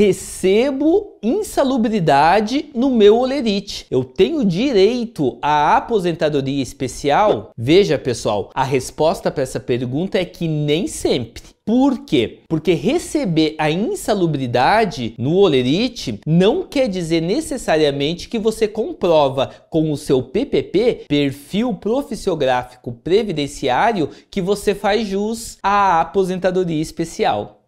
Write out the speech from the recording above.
recebo insalubridade no meu olerite. Eu tenho direito à aposentadoria especial? Veja, pessoal, a resposta para essa pergunta é que nem sempre. Por quê? Porque receber a insalubridade no olerite não quer dizer necessariamente que você comprova com o seu PPP, perfil profissiográfico previdenciário, que você faz jus à aposentadoria especial.